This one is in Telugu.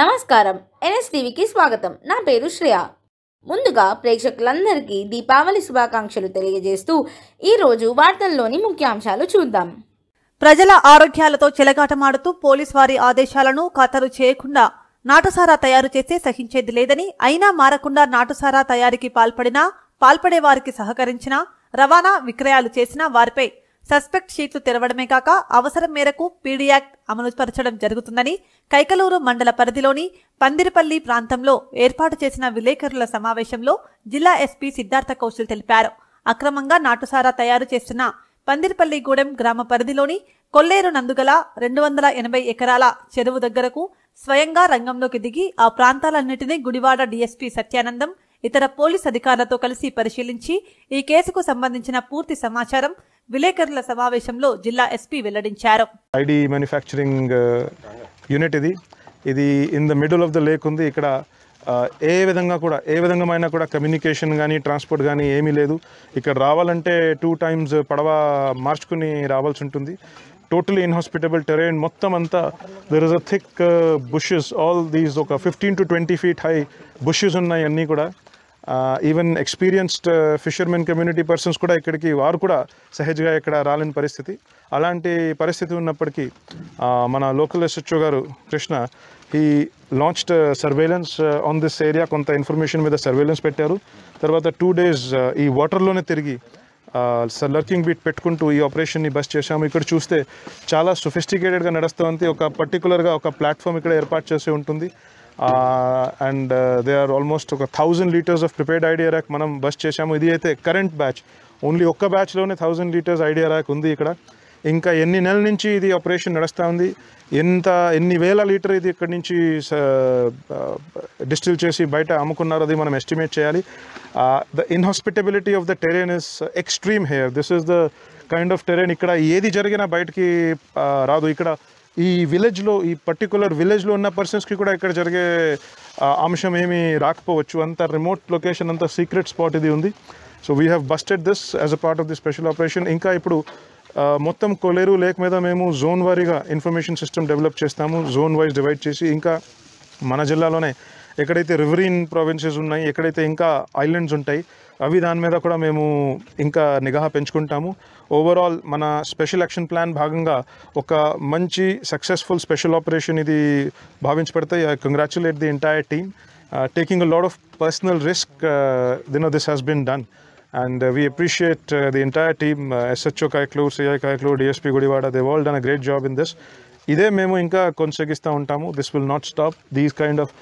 నమస్కారం ఎన్ఎస్టీవీకి స్వాగతం నా పేరు శ్రేయ ముందుగా ప్రేక్షకులందరికీ దీపావళి శుభాకాంక్షలు తెలియజేస్తూ ఈరోజు వార్తల్లోని ముఖ్యాంశాలు చూద్దాం ప్రజల ఆరోగ్యాలతో చెలగాటమాడుతూ పోలీస్ వారి ఆదేశాలను ఖాతరు చేయకుండా నాటుసారా తయారు చేస్తే సహించేది లేదని అయినా మారకుండా నాటుసారా తయారీకి పాల్పడినా పాల్పడే వారికి సహకరించినా రవాణా విక్రయాలు చేసిన వారిపై సస్పెక్ట్ షీట్లు తెరవడమే కాక అవసరం మేరకు పీడియాక్ట్ అమలుపరచడం జరుగుతుందని కైకలూరు మండల పరిధిలోని పందిరిపల్లి ప్రాంతంలో ఏర్పాటు చేసిన విలేకరుల సమావేశంలో జిల్లా ఎస్పీ సిద్ధార్థ కౌశల్ తెలిపారు అక్రమంగా నాటుసారా తయారు చేస్తున్న పందిరిపల్లిగూడెం గ్రామ పరిధిలోని కొల్లేరు నందుగల రెండు వందల ఎనభై ఎకరాల చెరువు దగ్గరకు స్వయంగా రంగంలోకి దిగి ఆ ప్రాంతాలన్నింటినీ గుడివాడ డీఎస్పీ సత్యానందం ఇతర పోలీస్ అధికారులతో కలిసి పరిశీలించి ఈ కేసుకు సంబంధించిన పూర్తి సమాచారం విలేకరుల సమావేశంలో జిల్లా ఎస్పీ వెల్లడించారు ఐడి మ్యానుఫ్యాక్చరింగ్ యూనిట్ ఇది ఇది in the middle of the lake ఉంది ఇక్కడ ఏ విధంగా కూడా ఏ విధంగా కూడా కమ్యూనికేషన్ కానీ ట్రాన్స్పోర్ట్ కానీ ఏమీ లేదు ఇక్కడ రావాలంటే టూ టైమ్స్ పడవ మార్చుకుని రావాల్సి ఉంటుంది టోటలీ ఇన్హాస్పిటబుల్ టెరైన్ మొత్తం అంతా there is a thick bushes all these ఒక fifteen to twenty feet high bushes ఉన్నాయి అన్నీ కూడా even experienced fishermen community persons కూడా ఇక్కడికి వారు కూడా సహజగా ఇక్కడ రాలేని పరిస్థితి అలాంటి పరిస్థితి ఉన్నప్పటికీ మన లోకల్ ఎస్హెచ్ఓ గారు కృష్ణ ఈ launched surveillance on this area కొంత ఇన్ఫర్మేషన్ మీద సర్వేలెన్స్ పెట్టారు తర్వాత టూ డేస్ uh, ఈ వాటర్లోనే తిరిగి లర్కింగ్ బీట్ పెట్టుకుంటూ ఈ ఆపరేషన్ని బస్ చేశాము ఇక్కడ చూస్తే చాలా సొఫిస్టికేటెడ్గా నడుస్తుంది ఒక పర్టికులర్గా ఒక ప్లాట్ఫామ్ ఇక్కడ ఏర్పాటు చేసి ఉంటుంది అండ్ దే ఆర్ ఆల్మోస్ట్ ఒక thousand litres of prepared I D arrack మనం బస్ చేశాము ఇది అయితే కరెంట్ బ్యాచ్ ఓన్లీ ఒక్క బ్యాచ్లోనే థౌజండ్ లీటర్స్ ఐడియా ర్యాక్ ఉంది ఇక్కడ ఇంకా ఎన్ని నెలల నుంచి ఇది ఆపరేషన్ నడుస్తూ ఉంది ఎంత ఎన్ని వేల లీటర్ ఇది ఇక్కడి నుంచి డిస్టిల్ uh, చేసి బయట అమ్ముకున్నారు అది మనం ఎస్టిమేట్ చేయాలి the inhospitability of the terrain is extreme here this is the kind of terrain ఇక్కడ ఏది జరిగినా బయటికి uh, రాదు ఇక్కడ ఈ విలేజ్లో ఈ పర్టికులర్ విలేజ్లో ఉన్న పర్సన్స్కి కూడా ఇక్కడ జరిగే అంశం ఏమీ రాకపోవచ్చు అంత రిమోట్ లొకేషన్ అంత సీక్రెట్ స్పాట్ ఇది ఉంది so we have busted this as a part of the special operation ఇంకా ఇప్పుడు మొత్తం కొలేరు లేక్ మీద మేము జోన్ వారీగా ఇన్ఫర్మేషన్ సిస్టమ్ డెవలప్ చేస్తాము జోన్ వైజ్ డివైడ్ చేసి ఇంకా మన జిల్లాలోనే ఎక్కడైతే రివరీన్ ప్రావిన్సెస్ ఉన్నాయి ఎక్కడైతే ఇంకా ఐలాండ్స్ ఉంటాయి అవి దాని మీద కూడా మేము ఇంకా నిఘా పెంచుకుంటాము ఓవరాల్ మన స్పెషల్ యాక్షన్ ప్లాన్ భాగంగా ఒక మంచి సక్సెస్ఫుల్ స్పెషల్ ఆపరేషన్ ఇది భావించబడతాయి I congratulate the entire team taking a lot of personal risk then this has been done and we appreciate the entire team SHO Kaikalur CI Kaikalur Kaiklur, Gudivada Kaiklur, DSP done a great job in this ఇదే మేము ఇంకా కొనసాగిస్తూ ఉంటాము this will not stop these kind of